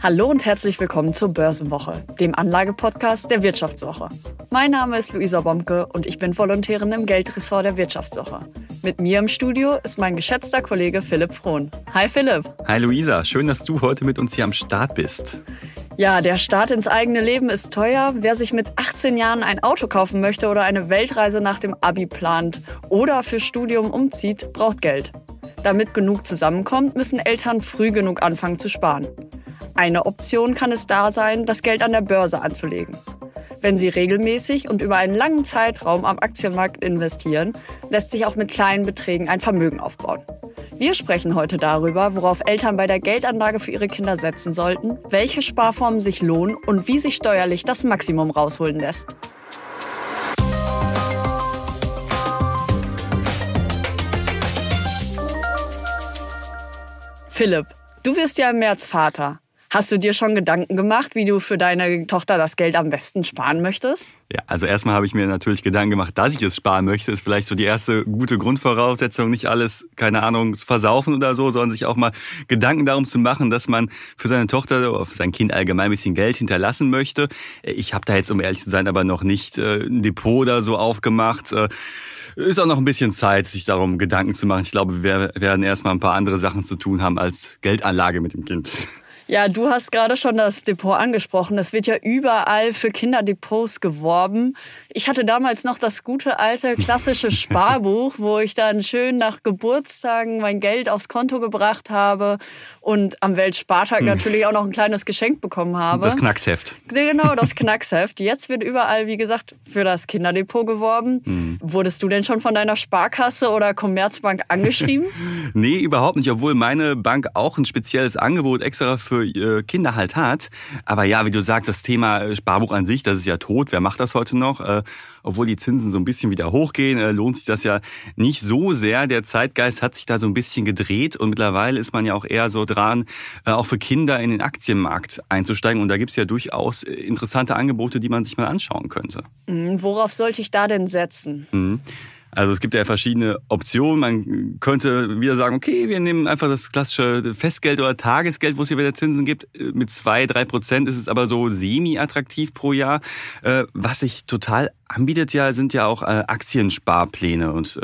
Hallo und herzlich willkommen zur Börsenwoche, dem Anlagepodcast der Wirtschaftswoche. Mein Name ist Luisa Bomke und ich bin Volontärin im Geldressort der Wirtschaftswoche. Mit mir im Studio ist mein geschätzter Kollege Philipp Frohn. Hi Philipp. Hi Luisa, schön, dass du heute mit uns hier am Start bist. Ja, der Start ins eigene Leben ist teuer. Wer sich mit 18 Jahren ein Auto kaufen möchte oder eine Weltreise nach dem Abi plant oder für Studium umzieht, braucht Geld. Damit genug zusammenkommt, müssen Eltern früh genug anfangen zu sparen. Eine Option kann es da sein, das Geld an der Börse anzulegen. Wenn Sie regelmäßig und über einen langen Zeitraum am Aktienmarkt investieren, lässt sich auch mit kleinen Beträgen ein Vermögen aufbauen. Wir sprechen heute darüber, worauf Eltern bei der Geldanlage für ihre Kinder setzen sollten, welche Sparformen sich lohnen und wie sich steuerlich das Maximum rausholen lässt. Philipp, du wirst ja im März Vater. Hast du dir schon Gedanken gemacht, wie du für deine Tochter das Geld am besten sparen möchtest? Ja, also erstmal habe ich mir natürlich Gedanken gemacht, dass ich es sparen möchte. Ist vielleicht so die erste gute Grundvoraussetzung, nicht alles, keine Ahnung, versaufen oder so, sondern sich auch mal Gedanken darum zu machen, dass man für seine Tochter oder für sein Kind allgemein ein bisschen Geld hinterlassen möchte. Ich habe da jetzt, um ehrlich zu sein, aber noch nicht äh, ein Depot oder so aufgemacht. Äh, ist auch noch ein bisschen Zeit, sich darum Gedanken zu machen. Ich glaube, wir werden erstmal ein paar andere Sachen zu tun haben als Geldanlage mit dem Kind. Ja, du hast gerade schon das Depot angesprochen. Es wird ja überall für Kinderdepots geworben ich hatte damals noch das gute alte klassische Sparbuch, wo ich dann schön nach Geburtstagen mein Geld aufs Konto gebracht habe und am Weltspartag hm. natürlich auch noch ein kleines Geschenk bekommen habe. Das Knacksheft. Genau, das Knacksheft. Jetzt wird überall, wie gesagt, für das Kinderdepot geworben. Mhm. Wurdest du denn schon von deiner Sparkasse oder Commerzbank angeschrieben? nee, überhaupt nicht, obwohl meine Bank auch ein spezielles Angebot extra für äh, Kinder halt hat. Aber ja, wie du sagst, das Thema äh, Sparbuch an sich, das ist ja tot. Wer macht das heute noch? Äh, obwohl die Zinsen so ein bisschen wieder hochgehen, äh, lohnt sich das ja nicht so sehr. Der Zeitgeist hat sich da so ein bisschen gedreht und mittlerweile ist man ja auch eher so dran, äh, auch für Kinder in den Aktienmarkt einzusteigen. Und da gibt es ja durchaus äh, interessante Angebote, die man sich mal anschauen könnte. Hm, worauf sollte ich da denn setzen? Mhm. Also es gibt ja verschiedene Optionen. Man könnte wieder sagen, okay, wir nehmen einfach das klassische Festgeld oder Tagesgeld, wo es hier wieder Zinsen gibt. Äh, mit zwei, drei Prozent ist es aber so semi-attraktiv pro Jahr. Äh, was sich total anbietet ja, sind ja auch äh, Aktiensparpläne. Und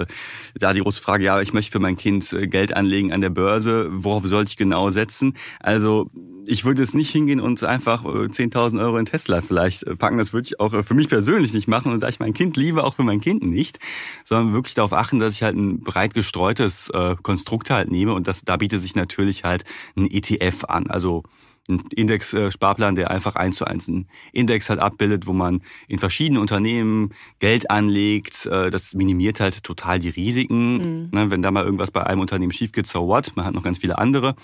da die große Frage, ja, ich möchte für mein Kind Geld anlegen an der Börse, worauf sollte ich genau setzen? Also ich würde jetzt nicht hingehen und einfach 10.000 Euro in Tesla vielleicht packen. Das würde ich auch für mich persönlich nicht machen. Und da ich mein Kind liebe, auch für mein Kind nicht. So sondern wirklich darauf achten, dass ich halt ein breit gestreutes äh, Konstrukt halt nehme und das, da bietet sich natürlich halt ein ETF an. Also ein Index-Sparplan, der einfach eins zu eins einen Index halt abbildet, wo man in verschiedenen Unternehmen Geld anlegt. Äh, das minimiert halt total die Risiken. Mhm. Ne, wenn da mal irgendwas bei einem Unternehmen schief geht, so what? Man hat noch ganz viele andere.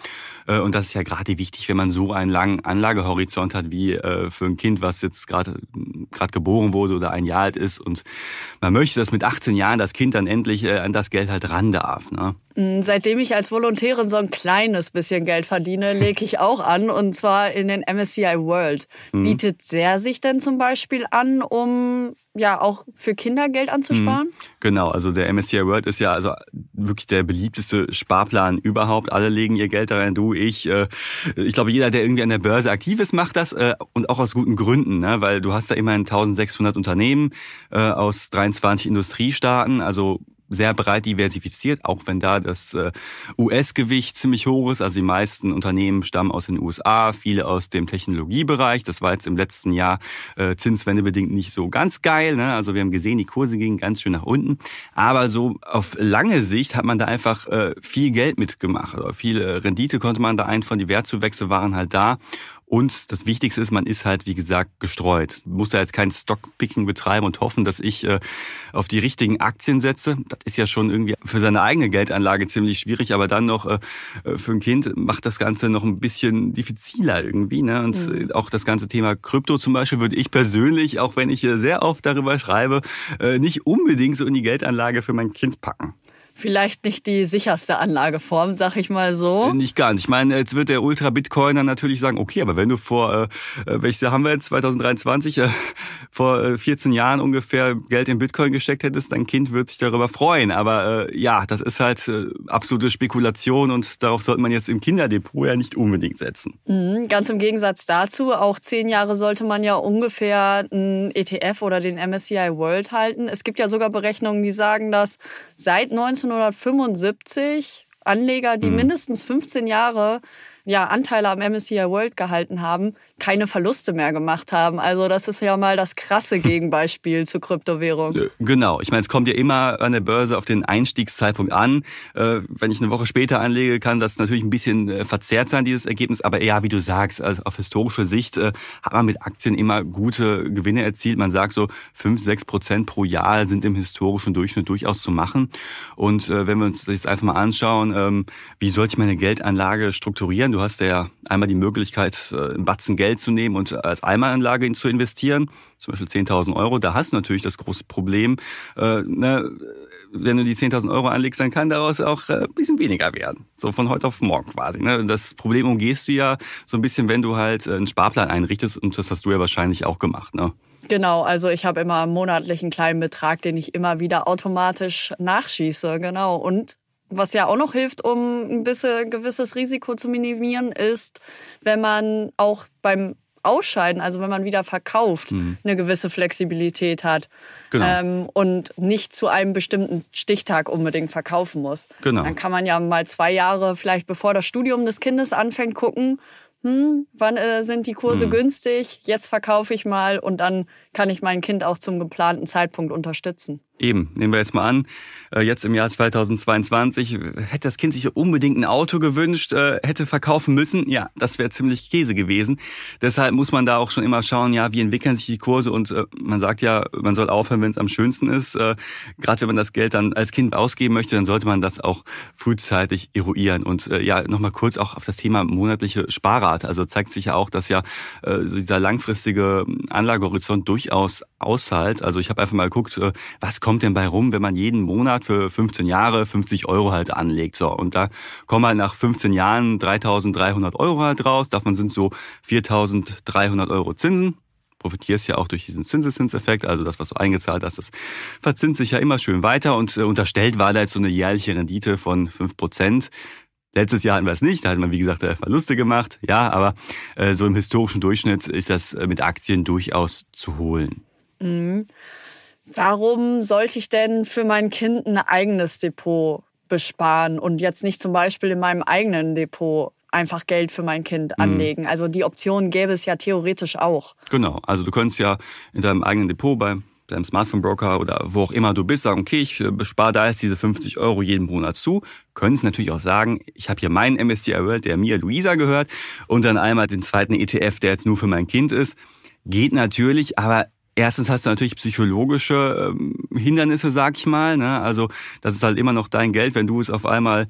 Äh, und das ist ja gerade wichtig, wenn man so einen langen Anlagehorizont hat, wie äh, für ein Kind, was jetzt gerade gerade geboren wurde oder ein Jahr alt ist. Und man möchte, dass mit 18 Jahren das Kind dann endlich an das Geld halt ran darf. Ne? Hm, seitdem ich als Volontärin so ein kleines bisschen Geld verdiene, lege ich auch an und zwar in den MSCI World. Mhm. Bietet sehr sich denn zum Beispiel an, um ja auch für Kinder Geld anzusparen? Hm, genau, also der MSCI World ist ja also wirklich der beliebteste Sparplan überhaupt. Alle legen ihr Geld rein. du, ich. Äh, ich glaube, jeder, der irgendwie an der Börse aktiv ist, macht das äh, und auch aus guten Gründen, ne? weil du hast da immerhin 1600 Unternehmen äh, aus 23 Industriestaaten, also sehr breit diversifiziert, auch wenn da das äh, US-Gewicht ziemlich hoch ist. Also die meisten Unternehmen stammen aus den USA, viele aus dem Technologiebereich. Das war jetzt im letzten Jahr äh, zinswendebedingt nicht so ganz geil. Ne? Also wir haben gesehen, die Kurse gingen ganz schön nach unten. Aber so auf lange Sicht hat man da einfach äh, viel Geld mitgemacht. Oder viel äh, Rendite konnte man da einfahren. die Wertzuwächse waren halt da. Und das Wichtigste ist, man ist halt, wie gesagt, gestreut. Muss da jetzt kein Stockpicking betreiben und hoffen, dass ich äh, auf die richtigen Aktien setze. Das ist ja schon irgendwie für seine eigene Geldanlage ziemlich schwierig, aber dann noch äh, äh für ein Kind macht das Ganze noch ein bisschen diffiziler irgendwie. Ne? Und mhm. Äh, auch das ganze Thema Krypto zum Beispiel würde ich persönlich, auch wenn ich äh, sehr oft darüber schreibe, äh, nicht unbedingt so in die Geldanlage für mein Kind packen vielleicht nicht die sicherste Anlageform, sag ich mal so. Äh, nicht ganz. Ich meine, jetzt wird der Ultra-Bitcoiner natürlich sagen, okay, aber wenn du vor, äh, äh welches Jahr haben wir jetzt, 2023, äh, vor 14 äh, Jahren ungefähr Geld in Bitcoin gesteckt hättest, dein Kind würde sich darüber freuen. Aber äh, ja, das ist halt äh, absolute Spekulation und darauf sollte man jetzt im Kinderdepot ja nicht unbedingt setzen. Mhm, ganz im Gegensatz dazu, auch zehn Jahre sollte man ja ungefähr einen ETF oder den MSCI World halten. Es gibt ja sogar Berechnungen, die sagen, dass seit 19 1975 Anleger, die mhm. mindestens 15 Jahre ja, Anteile am MSCI World gehalten haben, keine Verluste mehr gemacht haben. Also das ist ja mal das krasse hm. Gegenbeispiel zu Kryptowährung. Äh, genau. Ich meine, es kommt ja immer an der Börse auf den Einstiegszeitpunkt an. Äh, wenn ich eine Woche später anlege, kann das natürlich ein bisschen äh, verzerrt sein, dieses Ergebnis. Aber ja, wie du sagst, also auf historische Sicht hat man mit Aktien immer gute Gewinne erzielt. Man sagt so fünf, sechs Prozent pro Jahr sind im historischen Durchschnitt durchaus zu machen. Und wenn wir uns das jetzt einfach mal anschauen, ähm, wie sollte ich meine Geldanlage strukturieren? investieren. Du hast ja einmal die Möglichkeit, äh, einen Batzen Geld zu nehmen und als Einmalanlage zu investieren, zum Beispiel 10.000 Euro. Da hast du natürlich das große Problem, äh, ne, wenn du die 10.000 Euro anlegst, dann kann daraus auch äh, ein bisschen weniger werden. So von heute auf morgen quasi. Ne? Das Problem umgehst du ja so ein bisschen, wenn du halt äh, einen Sparplan einrichtest und das hast du ja wahrscheinlich auch gemacht. Ne? Genau, also ich habe immer monatlich einen kleinen Betrag, den ich immer wieder automatisch nachschieße, genau. Und was ja auch noch hilft, um ein bisschen gewisses Risiko zu minimieren, ist, wenn man auch beim Ausscheiden, also wenn man wieder verkauft, mhm. eine gewisse Flexibilität hat genau. ähm, und nicht zu einem bestimmten Stichtag unbedingt verkaufen muss. Genau. Dann kann man ja mal zwei Jahre vielleicht bevor das Studium des Kindes anfängt gucken, hm, wann äh, sind die Kurse mhm. günstig, jetzt verkaufe ich mal und dann kann ich mein Kind auch zum geplanten Zeitpunkt unterstützen. Eben, nehmen wir jetzt mal an, äh, jetzt im Jahr 2022 äh, hätte das Kind sich unbedingt ein Auto gewünscht, äh, hätte verkaufen müssen. Ja, das wäre ziemlich Käse gewesen. Deshalb muss man da auch schon immer schauen, ja, wie entwickeln sich die Kurse und man sagt ja, man soll aufhören, wenn es am schönsten ist. Gerade wenn man das Geld dann als Kind ausgeben möchte, dann sollte man das auch frühzeitig eruieren. Und ja, nochmal kurz auch auf das Thema monatliche Sparrate. Also zeigt sich ja auch, dass ja dieser langfristige Anlagehorizont durchaus auszahlt. Also ich habe einfach mal geguckt, äh, was kommt denn bei rum, wenn man jeden Monat für 15 Jahre 50 Euro halt anlegt. So und da kommen halt nach 15 Jahren 3.300 Euro halt raus. Davon sind so 4.300 Euro Zinsen profitierst ja auch durch diesen Zinseszinseffekt, also das, was du eingezahlt hast, das verzinst sich ja immer schön weiter und äh, unterstellt war da jetzt so eine jährliche Rendite von 5%. Letztes Jahr hatten wir es nicht, da hat man, wie gesagt, äh, Verluste gemacht, ja, aber so im historischen Durchschnitt ist das mit Aktien durchaus zu holen. Mhm. Warum sollte ich denn für mein Kind ein eigenes Depot besparen und jetzt nicht zum Beispiel in meinem eigenen Depot einfach Geld für mein Kind hm. anlegen. Mhm. Also die Option gäbe es ja theoretisch auch. Genau, also du könntest ja in deinem eigenen Depot bei deinem Smartphone-Broker oder wo auch immer du bist, sagen, okay, ich äh, bespare da jetzt diese 50 Euro jeden Monat zu. Könntest natürlich auch sagen, ich habe hier meinen MSCI World, der mir Luisa gehört und dann einmal den zweiten ETF, der jetzt nur für mein Kind ist. Geht natürlich, aber Erstens hast du natürlich psychologische ähm, Hindernisse, sag ich mal. Ne? Also das ist halt immer noch dein Geld, wenn du es auf einmal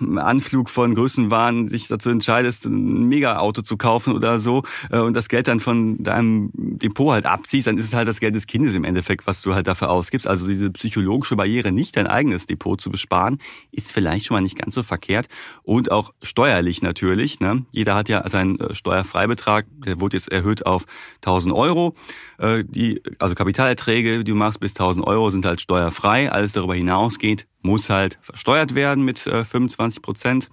im Anflug von Größenwahn dich dazu entscheidest, ein Mega-Auto zu kaufen oder so äh, und das Geld dann von deinem Depot halt abziehst, dann ist es halt das Geld des Kindes im Endeffekt, was du halt dafür ausgibst. Also diese psychologische Barriere, nicht dein eigenes Depot zu besparen, ist vielleicht schon mal nicht ganz so verkehrt und auch steuerlich natürlich. Ne? Jeder hat ja seinen äh, Steuerfreibetrag, der wurde jetzt erhöht auf 1000 Euro. Äh, die, also Kapitalerträge, die du machst bis 1000 Euro, sind halt steuerfrei. Alles darüber hinausgeht, muss halt versteuert werden mit 25 äh, Prozent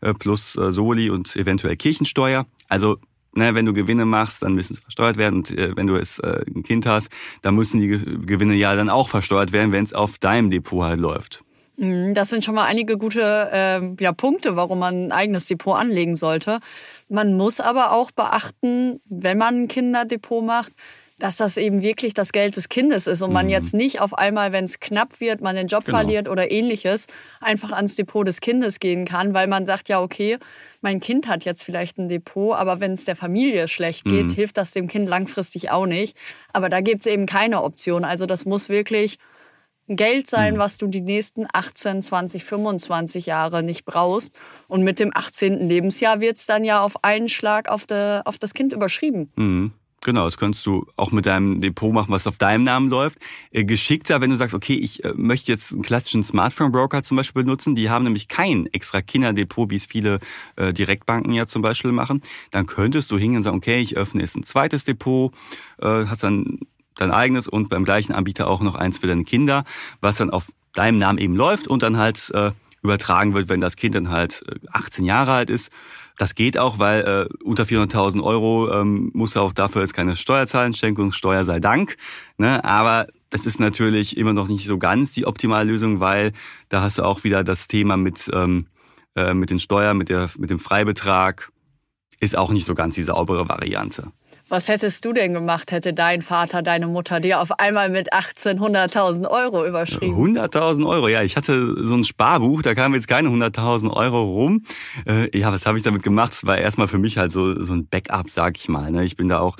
äh, plus äh, Soli und eventuell Kirchensteuer. Also ne, wenn du Gewinne machst, dann müssen sie versteuert werden. Und äh, wenn du es äh, ein Kind hast, dann müssen die Gewinne ja dann auch versteuert werden, wenn es auf deinem Depot halt läuft. Hm, das sind schon mal einige gute äh, ja, Punkte, warum man ein eigenes Depot anlegen sollte. Man muss aber auch beachten, wenn man ein Kinderdepot macht, dass das eben wirklich das Geld des Kindes ist und man mhm. jetzt nicht auf einmal, wenn es knapp wird, man den Job genau. verliert oder ähnliches, einfach ans Depot des Kindes gehen kann, weil man sagt, ja, okay, mein Kind hat jetzt vielleicht ein Depot, aber wenn es der Familie schlecht geht, mhm. hilft das dem Kind langfristig auch nicht. Aber da gibt es eben keine Option. Also das muss wirklich Geld sein, mhm. was du die nächsten 18, 20, 25 Jahre nicht brauchst. Und mit dem 18. Lebensjahr wird es dann ja auf einen Schlag auf, de, auf das Kind überschrieben. Mhm. Genau, das könntest du auch mit deinem Depot machen, was auf deinem Namen läuft. Äh, geschickter, wenn du sagst, okay, ich äh, möchte jetzt einen klassischen Smartphone-Broker zum Beispiel benutzen, die haben nämlich kein extra Kinderdepot, wie es viele äh, Direktbanken ja zum Beispiel machen, dann könntest du hingehen und sagen, okay, ich öffne jetzt ein zweites Depot, hast dann dein eigenes und beim gleichen Anbieter auch noch eins für deine Kinder, was dann auf deinem Namen eben läuft und dann halt übertragen wird, wenn das Kind dann halt 18 Jahre alt ist das geht auch, weil äh, unter 400.000 Euro ähm, muss er auch dafür jetzt keine Steuer zahlen. Schenkungssteuer sei Dank. Ne? Aber das ist natürlich immer noch nicht so ganz die optimale Lösung, weil da hast du auch wieder das Thema mit, ähm, äh, mit den Steuern, mit, der, mit dem Freibetrag. Ist auch nicht so ganz die saubere Variante. Was hättest du denn gemacht, hätte dein Vater, deine Mutter dir auf einmal mit 18 100.000 Euro überschrieben? 100.000 Euro, ja. Ich hatte so ein Sparbuch, da kamen jetzt keine 100.000 Euro rum. Äh, ja, was habe ich damit gemacht? Es war erstmal für mich halt so, so ein Backup, sag ich mal. Ne? Ich bin da auch,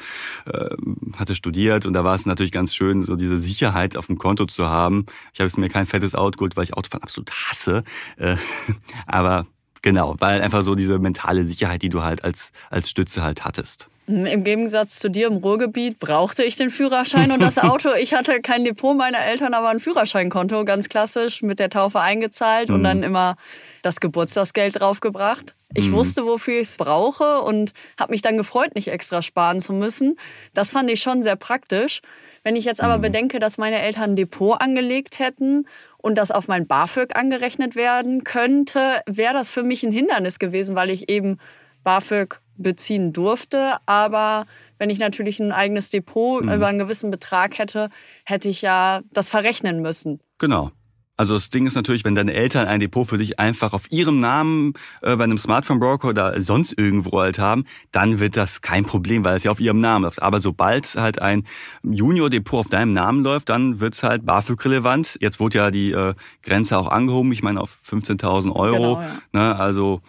äh, hatte studiert und da war es natürlich ganz schön, so diese Sicherheit auf dem Konto zu haben. Ich habe jetzt mir kein fettes Auto geholt, weil ich Autofahren absolut hasse. Äh, aber Genau, weil einfach so diese mentale Sicherheit, die du halt als, als Stütze halt hattest. Mhm, Im Gegensatz zu dir im Ruhrgebiet brauchte ich den Führerschein und das Auto. Ich hatte kein Depot meiner Eltern, aber ein Führerscheinkonto, ganz klassisch, mit der Taufe eingezahlt mhm. und dann immer das Geburtstagsgeld draufgebracht. Ich mhm. wusste, wofür ich es brauche und habe mich dann gefreut, nicht extra sparen zu müssen. Das fand ich schon sehr praktisch. Wenn ich jetzt aber mhm. bedenke, dass meine Eltern ein Depot angelegt hätten und das auf mein BAföG angerechnet werden könnte, wäre das für mich ein Hindernis gewesen, weil ich eben BAföG beziehen durfte. Aber wenn ich natürlich ein eigenes Depot mhm. über einen gewissen Betrag hätte, hätte ich ja das verrechnen müssen. Genau. Also das Ding ist natürlich, wenn deine Eltern ein Depot für dich einfach auf ihrem Namen äh, bei einem Smartphone-Broker oder sonst irgendwo halt haben, dann wird das kein Problem, weil es ja auf ihrem Namen läuft. Aber sobald halt ein Junior-Depot auf deinem Namen läuft, dann wird's halt BAföG-relevant. Jetzt wurde ja die äh, Grenze auch angehoben, ich meine auf 15.000 Euro. Genau, ja. ne, also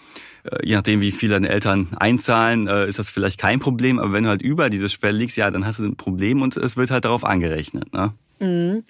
äh, je nachdem, wie viel deine Eltern einzahlen, äh, ist das vielleicht kein Problem. Aber wenn du halt über diese Schwelle liegst, ja, dann hast du ein Problem und es wird halt darauf angerechnet. Ne? Mhm.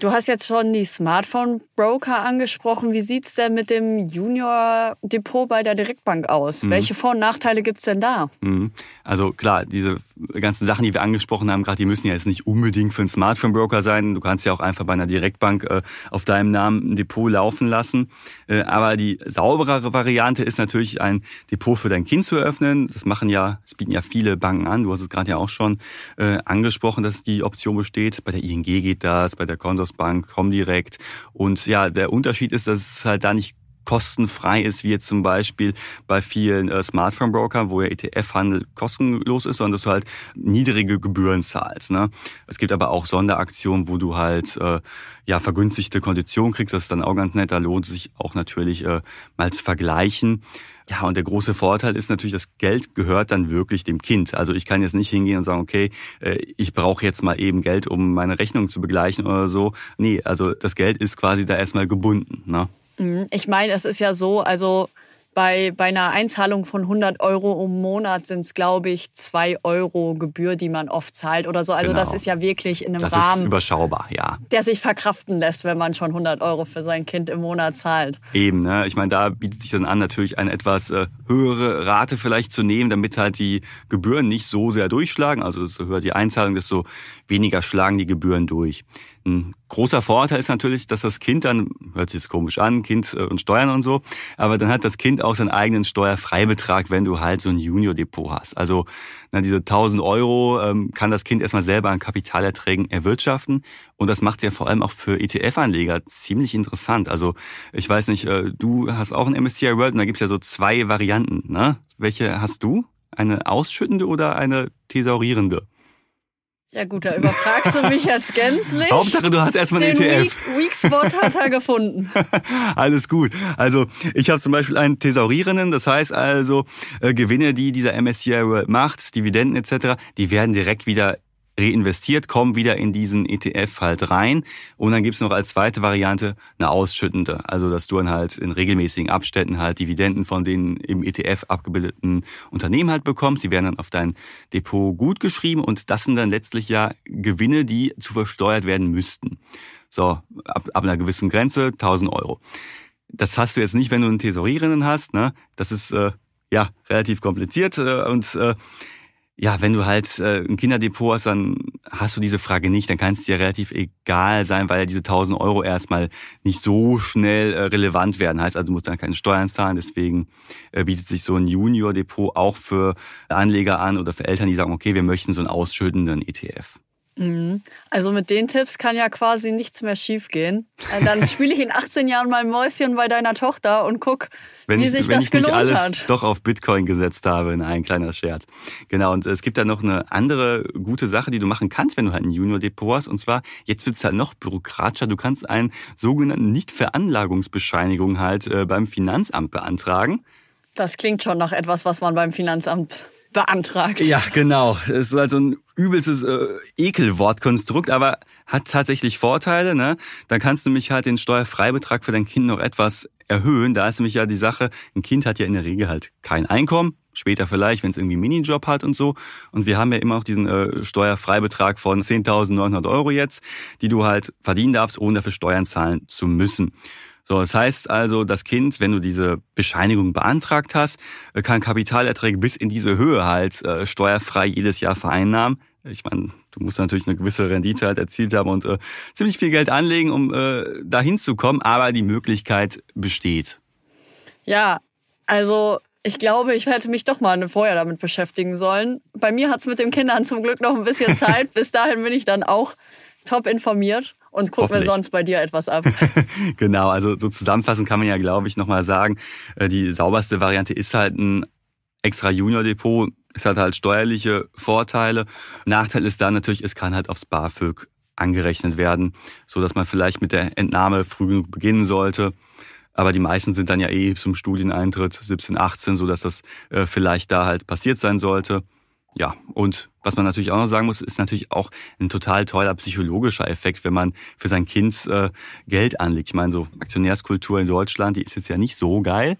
Du hast jetzt schon die Smartphone-Broker angesprochen. Wie sieht es denn mit dem Junior-Depot bei der Direktbank aus? Mhm. Welche Vor- und Nachteile gibt es denn da? Mhm. Also klar, diese ganzen Sachen, die wir angesprochen haben, gerade die müssen ja jetzt nicht unbedingt für einen Smartphone-Broker sein. Du kannst ja auch einfach bei einer Direktbank äh, auf deinem Namen ein Depot laufen lassen. Äh, aber die sauberere Variante ist natürlich, ein Depot für dein Kind zu eröffnen. Das machen ja, das bieten ja viele Banken an. Du hast es gerade ja auch schon äh, angesprochen, dass die Option besteht. Bei der ING geht das, bei der Condos Bank, Comdirect. Und ja, der Unterschied ist, dass es halt da nicht kostenfrei ist, wie jetzt zum Beispiel bei vielen äh, Smartphone-Brokern, wo ja ETF-Handel kostenlos ist, sondern dass du halt niedrige Gebühren zahlst. Ne? Es gibt aber auch Sonderaktionen, wo du halt äh, ja vergünstigte Konditionen kriegst. Das ist dann auch ganz nett. Da lohnt es sich auch natürlich äh, mal zu vergleichen. Ja, und der große Vorteil ist natürlich, das Geld gehört dann wirklich dem Kind. Also ich kann jetzt nicht hingehen und sagen, okay, äh, ich brauche jetzt mal eben Geld, um meine Rechnung zu begleichen oder so. Nee, also das Geld ist quasi da erstmal gebunden. Ne? Mhm. Ich meine, es ist ja so, also bei, bei einer Einzahlung von 100 Euro im Monat sind es, glaube ich, 2 Euro Gebühr, die man oft zahlt oder so. Also genau. das ist ja wirklich in einem das Rahmen. Ist überschaubar, ja. Der sich verkraften lässt, wenn man schon 100 Euro für sein Kind im Monat zahlt. Eben, ne? Ich meine, da bietet sich dann an, natürlich eine etwas äh, höhere Rate vielleicht zu nehmen, damit halt die Gebühren nicht so sehr durchschlagen. Also so höher die Einzahlung, desto weniger schlagen die Gebühren durch. Ein großer Vorteil ist natürlich, dass das Kind dann, hört sich das komisch an, Kind äh, und Steuern und so, aber dann hat das Kind auch seinen eigenen Steuerfreibetrag, wenn du halt so ein Junior-Depot hast. Also na, diese 1000 Euro ähm, kann das Kind erstmal selber an Kapitalerträgen erwirtschaften und das macht es ja vor allem auch für ETF-Anleger ziemlich interessant. Also ich weiß nicht, äh, du hast auch ein MSCI World und da gibt's ja so zwei Varianten. Ne? Welche hast du? Eine ausschüttende oder eine thesaurierende? Ja gut, da überfragst du mich jetzt gänzlich. Hauptsache, du hast erstmal den ETF. Weak Spot hat er gefunden. Alles gut. Also ich habe zum Beispiel einen Thesaurierenden, das heißt also äh, Gewinne, die dieser MSCI World macht, Dividenden etc., die werden direkt wieder reinvestiert, kommen wieder in diesen ETF halt rein. Und dann gibt's noch als zweite Variante eine ausschüttende. Also, dass du dann halt in regelmäßigen Abständen halt Dividenden von den im ETF abgebildeten Unternehmen halt bekommst. Die werden dann auf dein Depot gut geschrieben und das sind dann letztlich ja Gewinne, die zu versteuert werden müssten. So, ab, ab einer gewissen Grenze 1000 Euro. Das hast du jetzt nicht, wenn du einen Tesorierenden hast. Ne? Das ist äh, ja relativ kompliziert äh, und äh, ja, wenn du halt äh, ein Kinderdepot hast, dann hast du diese Frage nicht, dann kann es dir relativ egal sein, weil ja diese 1000 Euro erstmal nicht so schnell äh, relevant werden. Heißt also, du musst dann keine Steuern zahlen, deswegen äh, bietet sich so ein Junior-Depot auch für Anleger an oder für Eltern, die sagen, okay, wir möchten so einen ausschüttenden ETF. Mhm. Also mit den Tipps kann ja quasi nichts mehr schiefgehen. Äh, dann spiele ich in 18 Jahren mal Mäuschen bei deiner Tochter und guck, wenn wie ich, sich wenn das ich gelohnt nicht alles hat. Doch auf Bitcoin gesetzt habe, in ein kleiner Scherz. Genau. Und es gibt da noch eine andere gute Sache, die du machen kannst, wenn du halt ein Junior Depot hast. Und zwar jetzt wird es halt noch bürokratischer. Du kannst einen sogenannten Nichtveranlagungsbescheinigung halt äh, beim Finanzamt beantragen. Das klingt schon nach etwas, was man beim Finanzamt beantragt. Ja, genau. Es ist also ein übelstes äh, Ekelwortkonstrukt, aber hat tatsächlich Vorteile. Ne? Dann kannst du mich halt den Steuerfreibetrag für dein Kind noch etwas erhöhen. Da ist nämlich ja die Sache, ein Kind hat ja in der Regel halt kein Einkommen. Später vielleicht, wenn es irgendwie einen Minijob hat und so. Und wir haben ja immer auch diesen äh, Steuerfreibetrag von 10.900 Euro jetzt, die du halt verdienen darfst, ohne dafür Steuern zahlen zu müssen. So, das heißt also, das Kind, wenn du diese Bescheinigung beantragt hast, äh, kann Kapitalerträge bis in diese Höhe halt äh, steuerfrei jedes Jahr vereinnahmen. Ich meine, du musst natürlich eine gewisse Rendite halt erzielt haben und äh, ziemlich viel Geld anlegen, um äh, dahin zu kommen, aber die Möglichkeit besteht. Ja, also ich glaube, ich hätte mich doch mal vorher damit beschäftigen sollen. Bei mir hat es mit den Kindern zum Glück noch ein bisschen Zeit. bis dahin bin ich dann auch top informiert und gucken wir sonst bei dir etwas ab. genau, also so zusammenfassend kann man ja, glaube ich, nochmal sagen, äh, die sauberste Variante ist halt ein extra Junior-Depot. Es hat halt steuerliche Vorteile. Nachteil ist dann natürlich, es kann halt aufs BAföG angerechnet werden, so dass man vielleicht mit der Entnahme früh genug beginnen sollte. Aber die meisten sind dann ja eh zum Studieneintritt 17, 18, so dass das äh, vielleicht da halt passiert sein sollte. Ja, und was man natürlich auch noch sagen muss, ist natürlich auch ein total toller psychologischer Effekt, wenn man für sein Kind äh, Geld anlegt. Ich meine, so Aktionärskultur in Deutschland, die ist jetzt ja nicht so geil.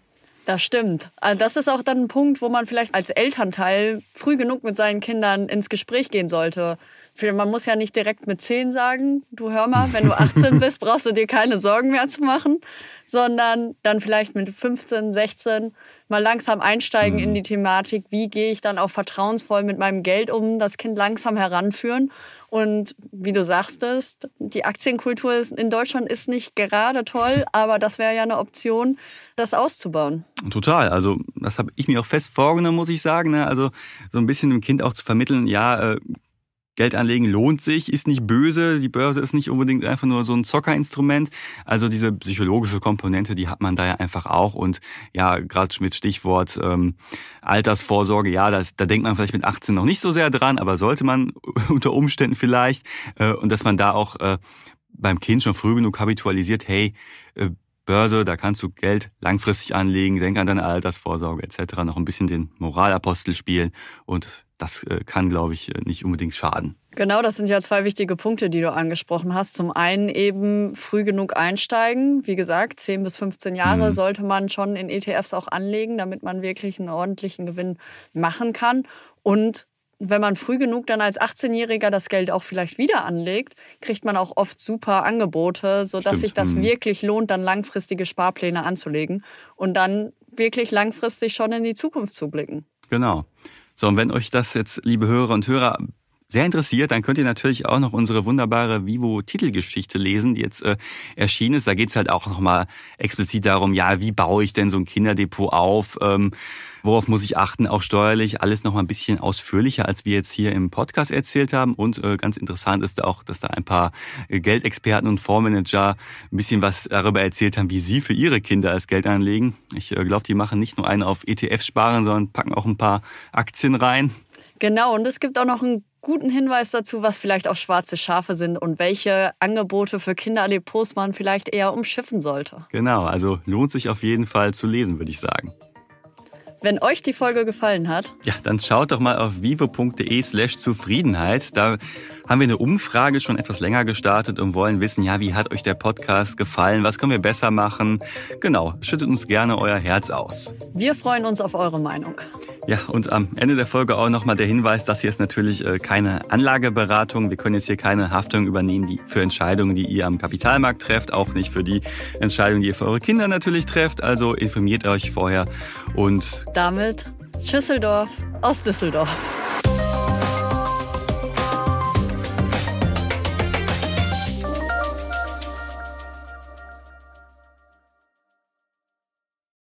Das stimmt. Also das ist auch dann ein Punkt, wo man vielleicht als Elternteil früh genug mit seinen Kindern ins Gespräch gehen sollte. Man muss ja nicht direkt mit 10 sagen, du hör mal, wenn du 18 bist, brauchst du dir keine Sorgen mehr zu machen, sondern dann vielleicht mit 15, 16 mal langsam einsteigen mhm. in die Thematik, wie gehe ich dann auch vertrauensvoll mit meinem Geld um, das Kind langsam heranführen. Und wie du sagst, die Aktienkultur in Deutschland ist nicht gerade toll, aber das wäre ja eine Option, das auszubauen. Total. Also das habe ich mir auch fest vorgenommen, muss ich sagen. Ne? Also so ein bisschen dem Kind auch zu vermitteln, ja, äh, Geld anlegen lohnt sich, ist nicht böse, die Börse ist nicht unbedingt einfach nur so ein Zockerinstrument. Also diese psychologische Komponente, die hat man da ja einfach auch. Und ja, gerade mit Stichwort ähm, Altersvorsorge, ja, das, da denkt man vielleicht mit 18 noch nicht so sehr dran, aber sollte man unter Umständen vielleicht. Äh, und dass man da auch äh, beim Kind schon früh genug habitualisiert, hey, äh, Börse, da kannst du Geld langfristig anlegen, denk an deine Altersvorsorge etc., noch ein bisschen den Moralapostel spielen und das äh, kann, glaube ich, äh, nicht unbedingt schaden. Genau, das sind ja zwei wichtige Punkte, die du angesprochen hast. Zum einen eben früh genug einsteigen. Wie gesagt, 10 bis 15 Jahre mhm. sollte man schon in ETFs auch anlegen, damit man wirklich einen ordentlichen Gewinn machen kann. Und wenn man früh genug dann als 18-Jähriger das Geld auch vielleicht wieder anlegt, kriegt man auch oft super Angebote, sodass Stimmt. sich das mhm. wirklich lohnt, dann langfristige Sparpläne anzulegen und dann wirklich langfristig schon in die Zukunft zu blicken. Genau. So, und wenn euch das jetzt, liebe Hörer und Hörer, sehr interessiert, dann könnt ihr natürlich auch noch unsere wunderbare Vivo-Titelgeschichte lesen, die jetzt äh, erschienen ist. Da geht es halt auch nochmal explizit darum, ja, wie baue ich denn so ein Kinderdepot auf? Ähm, worauf muss ich achten, auch steuerlich? Alles nochmal ein bisschen ausführlicher, als wir jetzt hier im Podcast erzählt haben. Und äh, ganz interessant ist auch, dass da ein paar äh, Geldexperten und Fondsmanager ein bisschen was darüber erzählt haben, wie sie für ihre Kinder das Geld anlegen. Ich äh, glaube, die machen nicht nur einen auf ETF sparen, sondern packen auch ein paar Aktien rein. Genau, und es gibt auch noch einen guten Hinweis dazu, was vielleicht auch schwarze Schafe sind und welche Angebote für Kinderdepots man vielleicht eher umschiffen sollte. Genau, also lohnt sich auf jeden Fall zu lesen, würde ich sagen. Wenn euch die Folge gefallen hat, ja, dann schaut doch mal auf vivo.de/slash Zufriedenheit. Da haben wir eine Umfrage schon etwas länger gestartet und wollen wissen, ja, wie hat euch der Podcast gefallen? Was können wir besser machen? Genau, schüttet uns gerne euer Herz aus. Wir freuen uns auf eure Meinung. Ja, und am Ende der Folge auch nochmal der Hinweis, dass hier ist natürlich äh, keine Anlageberatung. Wir können jetzt hier keine Haftung übernehmen die für Entscheidungen, die ihr am Kapitalmarkt trefft, auch nicht für die Entscheidungen, die ihr für eure Kinder natürlich trefft. Also informiert euch vorher und damit Schüsseldorf aus Düsseldorf.